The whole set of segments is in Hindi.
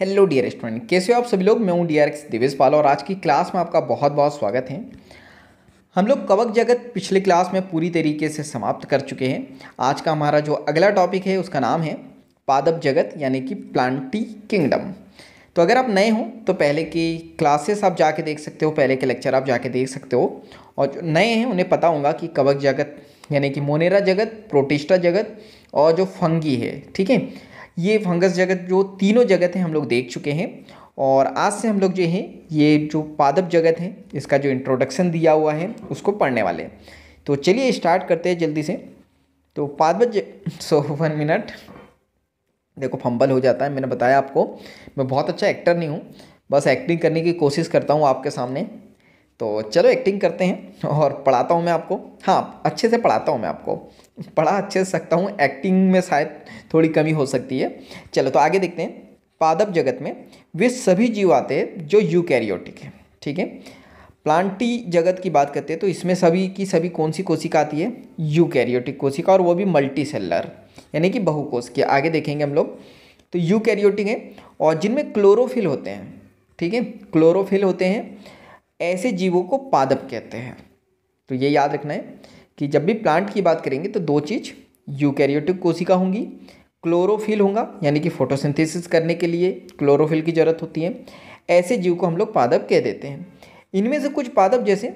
हेलो डियर स्टूडेंट कैसे हो आप सभी लोग मैं हूं D R X Devesh Pal और आज की क्लास में आपका बहुत बहुत स्वागत है हम लोग कवक जगत पिछले क्लास में पूरी तरीके से समाप्त कर चुके हैं आज का हमारा जो अगला टॉपिक है उसका नाम है पादप जगत यानी कि प्लांटी किंगडम तो अगर आप नए हों तो पहले की क्लासेस आप जाके देख सकते हो पहले के लेक्चर आप जाके देख सकते हो और जो नए हैं उन्हें पता होगा कि कवक जगत यानी कि मोनेरा जगत प्रोटिस्टा जगत और जो फंगी है ठीक है ये फंगस जगत जो तीनों जगत हैं हम लोग देख चुके हैं और आज से हम लोग जो हैं ये जो पादप जगत है इसका जो इंट्रोडक्शन दिया हुआ है उसको पढ़ने वाले हैं तो चलिए स्टार्ट करते हैं जल्दी से तो पादप ज... सो वन मिनट देखो फंबल हो जाता है मैंने बताया आपको मैं बहुत अच्छा एक्टर नहीं हूँ बस एक्टिंग करने की कोशिश करता हूँ आपके सामने तो चलो एक्टिंग करते हैं और पढ़ाता हूँ मैं आपको हाँ अच्छे से पढ़ाता हूँ मैं आपको पढ़ा अच्छे से सकता हूँ एक्टिंग में शायद थोड़ी कमी हो सकती है चलो तो आगे देखते हैं पादप जगत में वे सभी जीव आते हैं जो यूकैरियोटिक है ठीक है प्लांटी जगत की बात करते हैं तो इसमें सभी की सभी कौन सी कोशिका आती है यूकैरियोटिक कोशिका और वो भी मल्टी सेलर यानी कि बहुकोश की आगे देखेंगे हम लोग तो यू है और जिनमें क्लोरोफिल होते हैं ठीक है क्लोरोफिल होते हैं ऐसे जीवों को पादप कहते हैं तो ये याद रखना है कि जब भी प्लांट की बात करेंगे तो दो चीज़ यूकैरियोटिक कोशिका होंगी क्लोरोफिल होगा यानी कि फोटोसिंथेसिस करने के लिए क्लोरोफिल की ज़रूरत होती है ऐसे जीव को हम लोग पादप कह देते हैं इनमें से कुछ पादप जैसे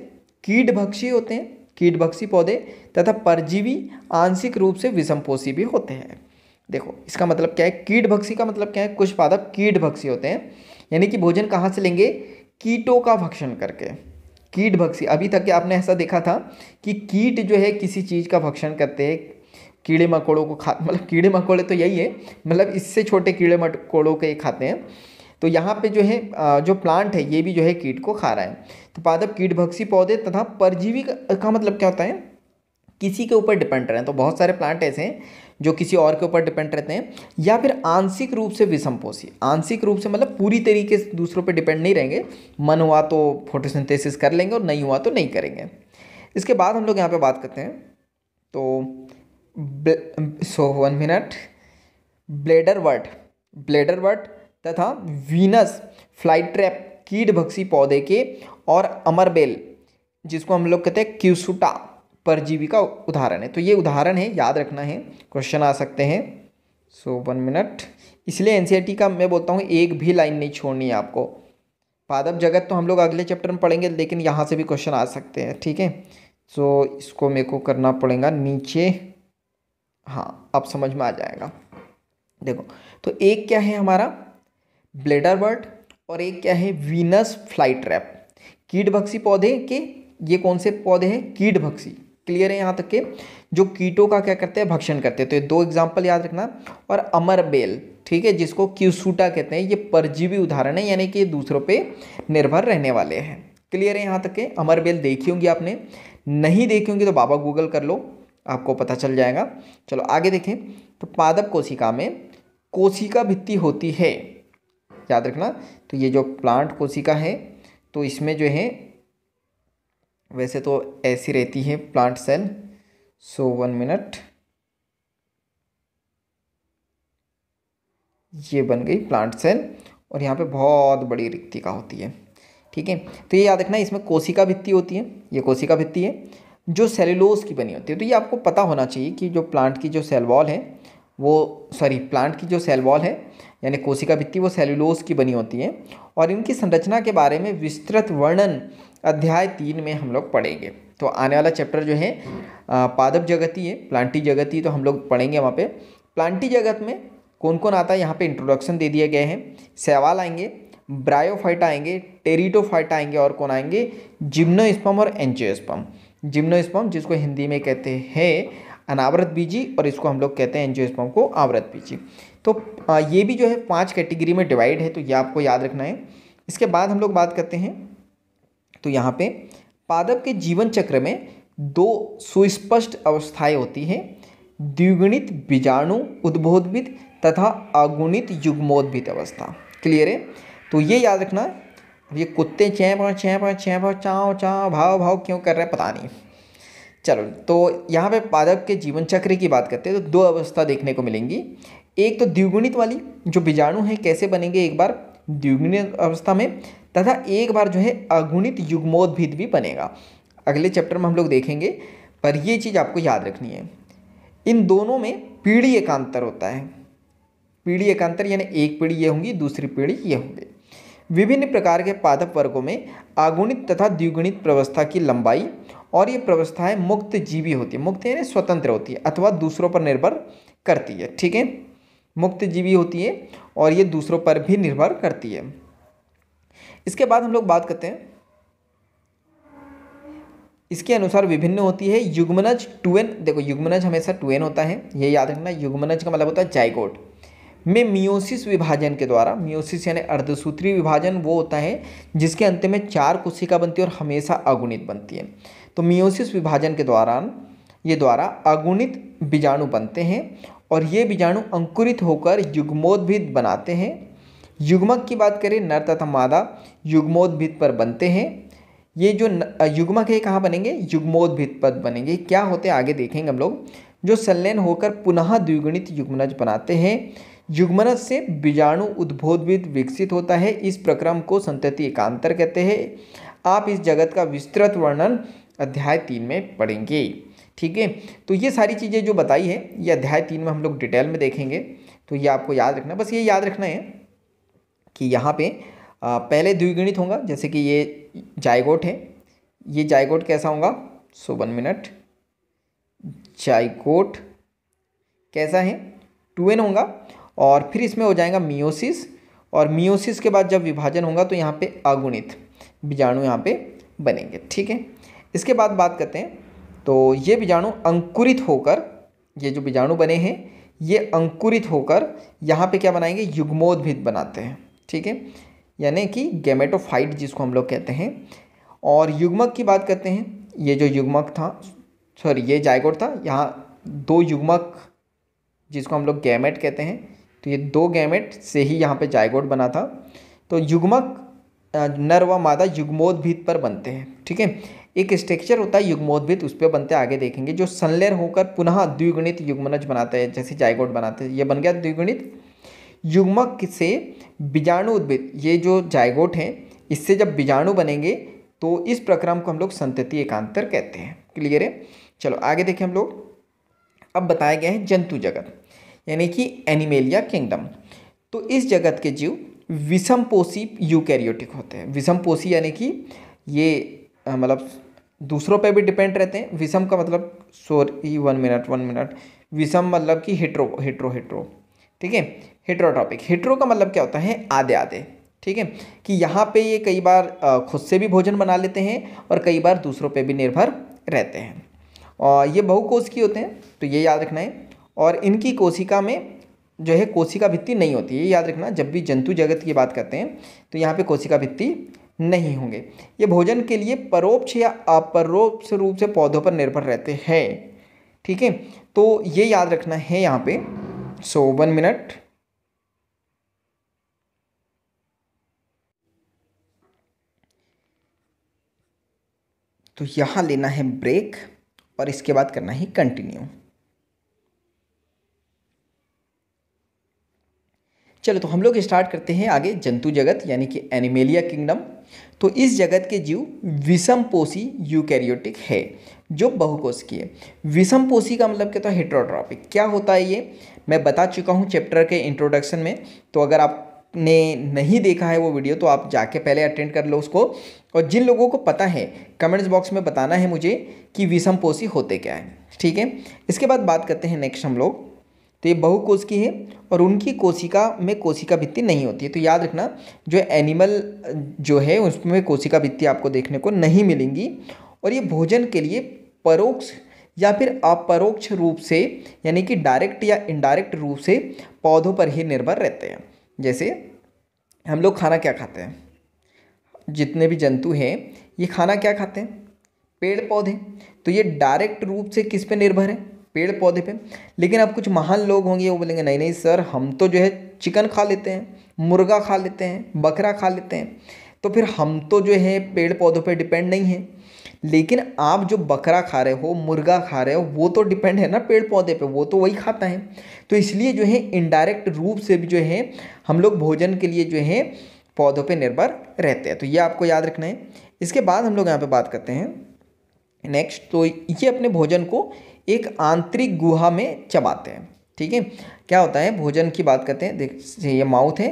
कीटभक्षी होते हैं कीटभक्षी पौधे तथा परजीवी आंशिक रूप से विषमपोषी भी होते हैं देखो इसका मतलब क्या है कीटभक्षी का मतलब क्या है कुछ पादप कीटभक्षी होते हैं यानी कि भोजन कहाँ से लेंगे कीटों का भक्षण करके कीट भक्षी अभी तक आपने ऐसा देखा था कि कीट जो है किसी चीज़ का भक्षण करते हैं कीड़े मकोड़ों को खा मतलब कीड़े मकोड़े तो यही है मतलब इससे छोटे कीड़े मकोड़ों के खाते हैं तो यहाँ पे जो है जो प्लांट है ये भी जो है कीट को खा रहा है तो पादप कीटभक्षी पौधे तथा परजीवी का, मतलब क्या होता है किसी के ऊपर डिपेंड रहे हैं तो बहुत सारे प्लांट ऐसे हैं जो किसी और के ऊपर डिपेंड रहते हैं या फिर आंशिक रूप से विषमपोषी आंशिक रूप से मतलब पूरी तरीके से दूसरों पर डिपेंड नहीं रहेंगे मन हुआ तो फोटोसिंथेसिस कर लेंगे और नहीं हुआ तो नहीं करेंगे इसके बाद हम लोग यहाँ पर बात करते हैं तो so one minute bladderwort bladderwort तथा वीनस फ्लाइट ट्रैप कीट भक्सी पौधे के और अमरबेल जिसको हम लोग कहते हैं क्यूसुटा परजीवी का उदाहरण है तो ये उदाहरण है याद रखना है क्वेश्चन आ सकते हैं सो वन मिनट इसलिए एन e का मैं बोलता हूँ एक भी लाइन नहीं छोड़नी है आपको पादप जगत तो हम लोग अगले चैप्टर में पढ़ेंगे लेकिन यहाँ से भी क्वेश्चन आ सकते हैं ठीक है सो इसको मेरे को करना पड़ेगा नीचे हाँ अब समझ में आ जाएगा देखो तो एक क्या है हमारा ब्लेडर बर्ड और एक क्या है वीनस फ्लाई ट्रैप कीट भक्सी पौधे के ये कौन से पौधे हैं कीट भक्सी क्लियर है यहाँ तक के जो कीटों का क्या करते हैं भक्षण करते हैं तो ये दो एग्जाम्पल याद रखना और अमर बेल ठीक है जिसको क्यूसूटा कहते हैं ये परजीवी उदाहरण है यानी कि ये दूसरों पर निर्भर रहने वाले हैं क्लियर है यहाँ तक के अमर बेल देखी होंगी आपने नहीं देखी होंगी तो बाबा गूगल कर लो आपको पता चल जाएगा चलो आगे देखें तो पादप कोशिका में कोशिका भित्ति होती है याद रखना तो ये जो प्लांट कोशिका है तो इसमें जो है वैसे तो ऐसी रहती है plant cell so one minute ये बन गई प्लांट सेल और यहाँ पे बहुत बड़ी रिक्तिका होती है ठीक है तो ये याद रखना इसमें कोशिका भित्ति होती है ये कोशिका भित्ति है जो सेलुलोज की बनी होती है तो ये आपको पता होना चाहिए कि जो प्लांट की जो सेल वॉल है वो सॉरी प्लांट की जो सेल वॉल है यानी कोशिका भित्ति वो सेलुलोज की बनी होती है और इनकी संरचना के बारे में विस्तृत वर्णन अध्याय तीन में हम लोग पढ़ेंगे तो आने वाला चैप्टर जो है पादप जगती है प्लांटी जगती तो हम लोग पढ़ेंगे वहाँ पे प्लांटी जगत में कौन कौन आता है यहाँ पे इंट्रोडक्शन दे दिए गए हैं सवाल आएंगे ब्रायोफाइट आएंगे टेरिटोफाइट आएंगे और कौन आएंगे जिम्नोस्पम और एंजियोस्पम जिम्नोस्पम जिसको हिंदी में कहते हैं अनावृत बीजी और इसको हम लोग कहते हैं एंजियोस्पर्म को आवृत बीजी तो ये भी जो है पांच कैटेगरी में डिवाइड है तो ये आपको याद रखना है इसके बाद हम लोग बात करते हैं तो यहाँ पे पादप के जीवन चक्र में दो सुस्पष्ट अवस्थाएं होती हैं द्विगुणित बीजाणु उद्बोधविद तथा अगुणित युग्मोद्भित अवस्था क्लियर है तो ये याद रखना ये कुत्ते चैं पाँ चैं पाँ चैं भाव चाँव चाँव भाव भाव क्यों कर रहे हैं पता नहीं चलो तो यहाँ पे पादप के जीवन चक्र की बात करते हैं तो दो अवस्था देखने को मिलेंगी एक तो द्विगुणित वाली जो बीजाणु है कैसे बनेंगे एक बार द्विगुणित अवस्था में तथा एक बार जो है अगुणित युग्मोद्भिद भी बनेगा अगले चैप्टर में हम लोग देखेंगे पर ये चीज़ आपको याद रखनी है इन दोनों में पीढ़ी एकांतर होता है पीढ़ी एकांतर यानी एक पीढ़ी ये होंगी दूसरी पीढ़ी ये होंगे विभिन्न प्रकार के पादप वर्गों में आगुणित तथा द्विगुणित प्रवस्था की लंबाई और ये प्रवस्थाएं मुक्त जीवी होती है मुक्त यानी स्वतंत्र होती है अथवा दूसरों पर निर्भर करती है ठीक है मुक्त जीवी होती है और ये दूसरों पर भी निर्भर करती है इसके बाद हम लोग बात करते हैं इसके अनुसार विभिन्न होती है युग्मनज टू देखो युग्मनज हमेशा टू होता है ये याद रखना युग्मनज का मतलब होता है जायकोट में मियोसिस विभाजन के द्वारा मियोसिस यानी अर्धसूत्री विभाजन वो होता है जिसके अंत में चार कोशिका बनती है और हमेशा अगुणित बनती है तो मियोसिस विभाजन के दौरान ये द्वारा अगुणित बीजाणु बनते हैं और ये बीजाणु अंकुरित होकर युग्मोद्भिद बनाते हैं युग्मक की बात करें नर तथा मादा युग्मोद्भिद पर बनते हैं ये जो युग्मक है कहाँ बनेंगे युग्मोद्भिद पर बनेंगे क्या होते हैं आगे देखेंगे हम लोग जो सल्लेन होकर पुनः द्विगुणित युग्मनज बनाते हैं युग्मनज से बीजाणु उद्भोदविद विकसित होता है इस प्रक्रम को संतति एकांतर कहते हैं आप इस जगत का विस्तृत वर्णन अध्याय तीन में पढ़ेंगे ठीक है तो ये सारी चीज़ें जो बताई है ये अध्याय तीन में हम लोग डिटेल में देखेंगे तो ये आपको याद रखना बस ये याद रखना है कि यहाँ पे पहले द्विगणित होगा जैसे कि ये जायगोट है ये जायगोट कैसा होगा सो वन मिनट जायकोट कैसा है टू एन होगा और फिर इसमें हो जाएगा मियोसिस और मियोसिस के बाद जब विभाजन होगा तो यहाँ पे अगुणित बीजाणु यहाँ पे बनेंगे ठीक है इसके बाद बात करते हैं तो ये बीजाणु अंकुरित होकर ये जो बीजाणु बने हैं ये अंकुरित होकर यहाँ पे क्या बनाएंगे युग्मोद्भिद बनाते हैं ठीक है यानी कि गेमेटोफाइट जिसको हम लोग कहते हैं और युग्मक की बात करते हैं ये जो युग्मक था सॉरी ये जायगोट था यहाँ दो युग्मक जिसको हम लोग गैमेट कहते हैं तो ये दो गैमेट से ही यहाँ पे जायगोट बना था तो युग्मक नर व मादा युग्मोद्भिद पर बनते हैं ठीक है एक स्ट्रक्चर होता है युग्मोद्भिद उस पर बनते आगे देखेंगे जो संलेर होकर पुनः द्विगुणित युग्मनज बनाते हैं जैसे जायगोट बनाते हैं ये बन गया द्विगुणित युग्मक से बीजाणु उद्भिद ये जो जायगोट हैं इससे जब बीजाणु बनेंगे तो इस प्रक्रम को हम लोग संतति एकांतर कहते हैं क्लियर है चलो आगे देखें हम लोग अब बताया गया है जंतु जगत यानी कि एनिमेलिया किंगडम तो इस जगत के जीव विषम यू यूकैरियोटिक होते हैं विषम पोसी यानी कि ये मतलब दूसरों पे भी डिपेंड रहते हैं विषम का मतलब sorry one minute one minute विषम मतलब कि हिट्रो हेट्रो हेट्रो ठीक है हिट्रोटॉपिक हेट्रो का मतलब क्या होता है आधे आधे ठीक है कि यहाँ पे ये कई बार खुद से भी भोजन बना लेते हैं और कई बार दूसरों पे भी निर्भर रहते हैं और ये बहुकोश की होते हैं तो ये याद रखना है और इनकी कोशिका में जो है कोशिका भित्ति नहीं होती है याद रखना जब भी जंतु जगत की बात करते हैं तो यहाँ पे कोशिका भित्ति नहीं होंगे ये भोजन के लिए परोक्ष या अपरोक्ष रूप से पौधों पर निर्भर रहते हैं ठीक है तो ये याद रखना है यहाँ पे सो वन मिनट तो यहाँ लेना है ब्रेक और इसके बाद करना है कंटिन्यू चलो तो हम लोग स्टार्ट करते हैं आगे जंतु जगत यानी कि एनिमेलिया किंगडम तो इस जगत के जीव विषम यू यूकैरियोटिक है जो बहुकोशिकीय पोषी का मतलब क्या होता है हेट्रोट्रॉपिक क्या होता है ये मैं बता चुका हूँ चैप्टर के इंट्रोडक्शन में तो अगर आप ने नहीं देखा है वो वीडियो तो आप जाके पहले अटेंड कर लो उसको और जिन लोगों को पता है कमेंट्स बॉक्स में बताना है मुझे कि विषमपोषी होते क्या है ठीक है इसके बाद बात करते हैं नेक्स्ट हम लोग तो ये की है और उनकी कोशिका में कोशिका भित्ति नहीं होती है तो याद रखना जो एनिमल जो है उसमें कोशिका भित्ति आपको देखने को नहीं मिलेंगी और ये भोजन के लिए परोक्ष या फिर अपरोक्ष रूप से यानी कि डायरेक्ट या इनडायरेक्ट रूप से पौधों पर ही निर्भर रहते हैं जैसे हम लोग खाना क्या खाते हैं जितने भी जंतु हैं ये खाना क्या खाते हैं पेड़ पौधे तो ये डायरेक्ट रूप से किस पे निर्भर है पेड़ पौधे पे लेकिन अब कुछ महान लोग होंगे वो बोलेंगे नहीं नहीं सर हम तो जो है चिकन खा लेते हैं मुर्गा खा लेते हैं बकरा खा लेते हैं तो फिर हम तो जो है पेड़ पौधों पर डिपेंड नहीं है लेकिन आप जो बकरा खा रहे हो मुर्गा खा रहे हो वो तो डिपेंड है ना पेड़ पौधे पे वो तो वही खाता है तो इसलिए जो है इनडायरेक्ट रूप से भी जो है हम लोग भोजन के लिए जो है पौधों पे निर्भर रहते हैं तो ये आपको याद रखना है इसके बाद हम लोग यहाँ पे बात करते हैं नेक्स्ट तो ये अपने भोजन को एक आंतरिक गुहा में चबाते हैं ठीक है क्या होता है भोजन की बात करते हैं देख ये माउथ है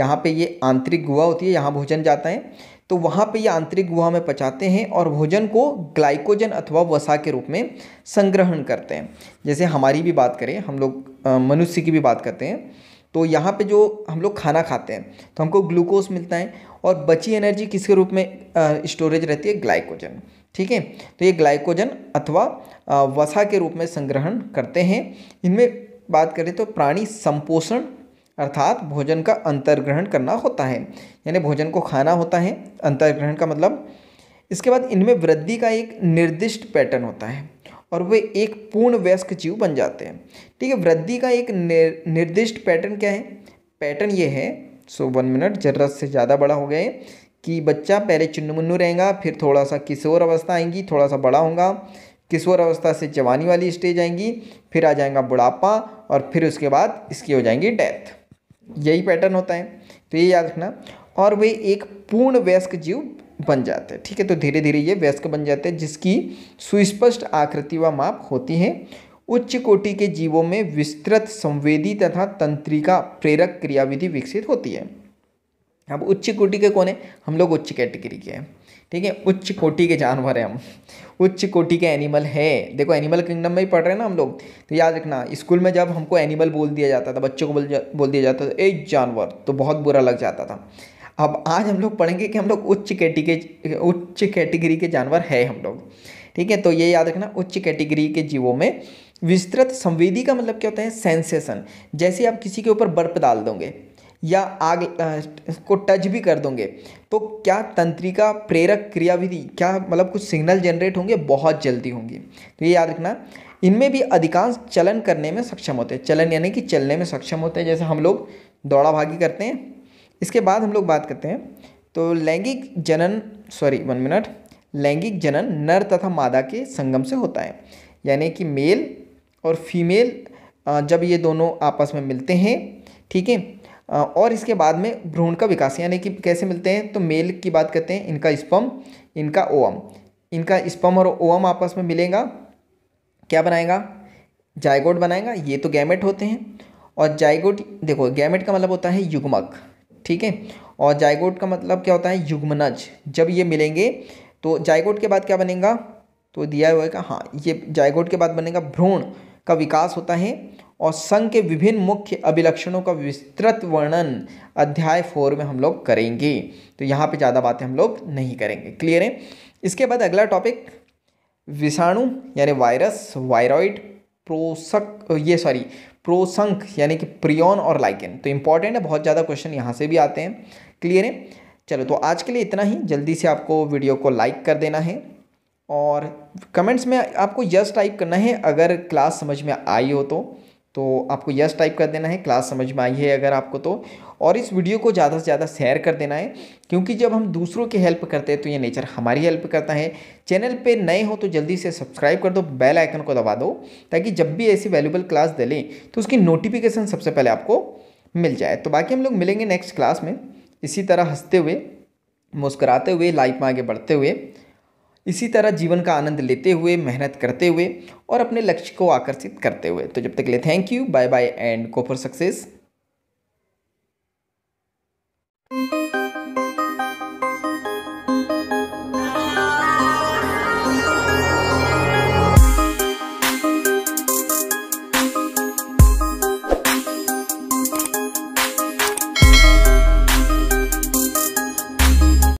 यहाँ पे ये आंतरिक गुहा होती है यहाँ भोजन जाता है तो वहाँ पे ये आंतरिक गुहा में पचाते हैं और भोजन को ग्लाइकोजन अथवा वसा के रूप में संग्रहण करते हैं जैसे हमारी भी बात करें हम लोग मनुष्य की भी बात करते हैं तो यहाँ पे जो हम लोग खाना खाते हैं तो हमको ग्लूकोज मिलता है और बची एनर्जी किसके रूप में स्टोरेज रहती है ग्लाइकोजन ठीक है तो ये ग्लाइकोजन अथवा वसा के रूप में संग्रहण करते हैं इनमें बात करें तो प्राणी संपोषण अर्थात भोजन का अंतर्ग्रहण करना होता है यानी भोजन को खाना होता है अंतर्ग्रहण का मतलब इसके बाद इनमें वृद्धि का एक निर्दिष्ट पैटर्न होता है और वे एक पूर्ण वयस्क जीव बन जाते हैं ठीक है वृद्धि का एक निर्दिष्ट पैटर्न क्या है पैटर्न ये है सो वन मिनट ज़रूरत से ज़्यादा बड़ा हो है कि बच्चा पहले चुन्नु मुन्नु रहेगा फिर थोड़ा सा किशोर अवस्था आएंगी थोड़ा सा बड़ा होगा किशोर अवस्था से जवानी वाली स्टेज आएंगी फिर आ जाएगा बुढ़ापा और फिर उसके बाद इसकी हो जाएंगी डेथ यही पैटर्न होता है तो ये याद रखना और वे एक पूर्ण वयस्क जीव बन जाते हैं ठीक है तो धीरे धीरे ये वयस्क बन जाते हैं जिसकी सुस्पष्ट आकृति व माप होती है उच्च कोटि के जीवों में विस्तृत संवेदी तथा तंत्रिका प्रेरक क्रियाविधि विकसित होती है अब उच्च कोटि के कौन है हम लोग उच्च कैटेगरी के हैं ठीक है उच्च कोटि के जानवर हैं हम उच्च कोटि के एनिमल है देखो एनिमल किंगडम में ही पढ़ रहे हैं ना हम लोग तो याद रखना स्कूल में जब हमको एनिमल बोल दिया जाता था बच्चों को बोल जा, बोल दिया जाता था ए जानवर तो बहुत बुरा लग जाता था अब आज हम लोग पढ़ेंगे कि हम लोग उच्च कैटेगरी उच्च कैटेगरी के जानवर है हम लोग ठीक है तो ये याद रखना उच्च कैटेगरी के जीवों में विस्तृत संवेदी का मतलब क्या होता है सेंसेशन जैसे आप किसी के ऊपर बर्फ डाल दोगे या आग को टच भी कर दोगे तो क्या तंत्रिका प्रेरक क्रियाविधि क्या मतलब कुछ सिग्नल जनरेट होंगे बहुत जल्दी होंगे तो ये याद रखना इनमें भी अधिकांश चलन करने में सक्षम होते हैं चलन यानी कि चलने में सक्षम होते हैं जैसे हम लोग दौड़ा भागी करते हैं इसके बाद हम लोग बात करते हैं तो लैंगिक जनन सॉरी वन मिनट लैंगिक जनन नर तथा मादा के संगम से होता है यानी कि मेल और फीमेल जब ये दोनों आपस में मिलते हैं ठीक है और इसके बाद में भ्रूण का विकास यानी कि कैसे मिलते हैं तो मेल की बात करते हैं इनका स्पम इनका ओवम इनका स्पम और ओवम आपस में मिलेगा क्या बनाएगा जायगोट बनाएगा ये तो गैमेट होते हैं और जायगोट देखो गैमेट का मतलब होता है युग्मक ठीक है और जायगोट का मतलब क्या होता है युग्मनज जब ये मिलेंगे तो जायगोट के बाद क्या बनेगा तो दिया हुआ है हाँ ये जायगोट के बाद बनेगा भ्रूण का विकास होता है और संघ के विभिन्न मुख्य अभिलक्षणों का विस्तृत वर्णन अध्याय फोर में हम लोग करेंगे तो यहाँ पे ज़्यादा बातें हम लोग नहीं करेंगे क्लियर है इसके बाद अगला टॉपिक विषाणु यानी वायरस वायरॉइड प्रोसक ये सॉरी प्रोसंक यानी कि प्रियोन और लाइकेन तो इंपॉर्टेंट है बहुत ज़्यादा क्वेश्चन यहाँ से भी आते हैं क्लियर है चलो तो आज के लिए इतना ही जल्दी से आपको वीडियो को लाइक कर देना है और कमेंट्स में आपको यस टाइप करना है अगर क्लास समझ में आई हो तो तो आपको यस टाइप कर देना है क्लास समझ में आई है अगर आपको तो और इस वीडियो को ज़्यादा से ज़्यादा शेयर कर देना है क्योंकि जब हम दूसरों की हेल्प करते हैं तो ये नेचर हमारी हेल्प करता है चैनल पे नए हो तो जल्दी से सब्सक्राइब कर दो बेल आइकन को दबा दो ताकि जब भी ऐसी वैल्यूबल क्लास दे लें तो उसकी नोटिफिकेशन सबसे पहले आपको मिल जाए तो बाकी हम लोग मिलेंगे नेक्स्ट क्लास में इसी तरह हंसते हुए मुस्कराते हुए लाइफ में आगे बढ़ते हुए इसी तरह जीवन का आनंद लेते हुए मेहनत करते हुए और अपने लक्ष्य को आकर्षित करते हुए तो जब तक ले thank you bye bye and go for success